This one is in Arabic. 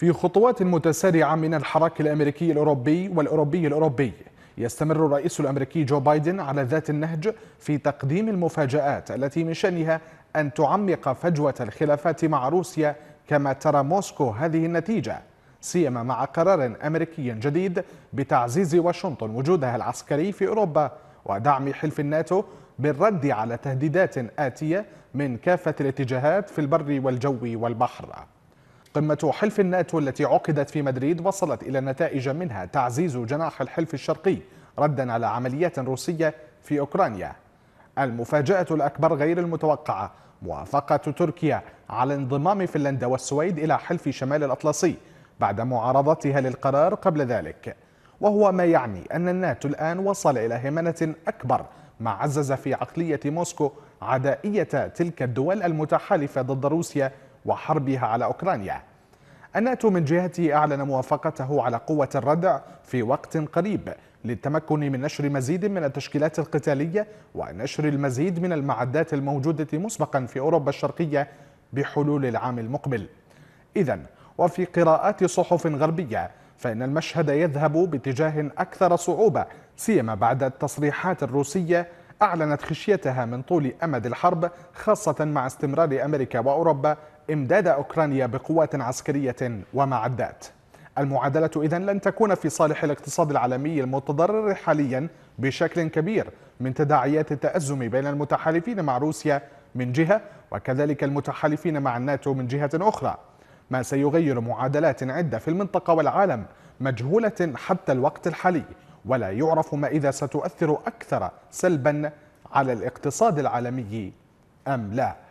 في خطوات متسارعة من الحراك الأمريكي الأوروبي والأوروبي الأوروبي يستمر الرئيس الأمريكي جو بايدن على ذات النهج في تقديم المفاجآت التي من شأنها أن تعمق فجوة الخلافات مع روسيا كما ترى موسكو هذه النتيجة سيما مع قرار أمريكي جديد بتعزيز واشنطن وجودها العسكري في أوروبا ودعم حلف الناتو بالرد على تهديدات آتية من كافة الاتجاهات في البر والجو والبحر قمة حلف الناتو التي عقدت في مدريد وصلت إلى نتائج منها تعزيز جناح الحلف الشرقي ردا على عمليات روسية في أوكرانيا المفاجأة الأكبر غير المتوقعة موافقة تركيا على انضمام فنلندا والسويد إلى حلف شمال الأطلسي بعد معارضتها للقرار قبل ذلك وهو ما يعني أن الناتو الآن وصل إلى هيمنة أكبر ما عزز في عقلية موسكو عدائية تلك الدول المتحالفة ضد روسيا وحربها على أوكرانيا الناتو من جهته أعلن موافقته على قوة الردع في وقت قريب للتمكن من نشر مزيد من التشكيلات القتالية ونشر المزيد من المعدات الموجودة مسبقا في أوروبا الشرقية بحلول العام المقبل إذا وفي قراءات صحف غربية فإن المشهد يذهب باتجاه أكثر صعوبة سيما بعد التصريحات الروسية أعلنت خشيتها من طول أمد الحرب خاصة مع استمرار أمريكا وأوروبا إمداد أوكرانيا بقوات عسكرية ومعدات المعادلة إذا لن تكون في صالح الاقتصاد العالمي المتضرر حاليا بشكل كبير من تداعيات التأزم بين المتحالفين مع روسيا من جهة وكذلك المتحالفين مع الناتو من جهة أخرى ما سيغير معادلات عدة في المنطقة والعالم مجهولة حتى الوقت الحالي ولا يعرف ما إذا ستؤثر أكثر سلبا على الاقتصاد العالمي أم لا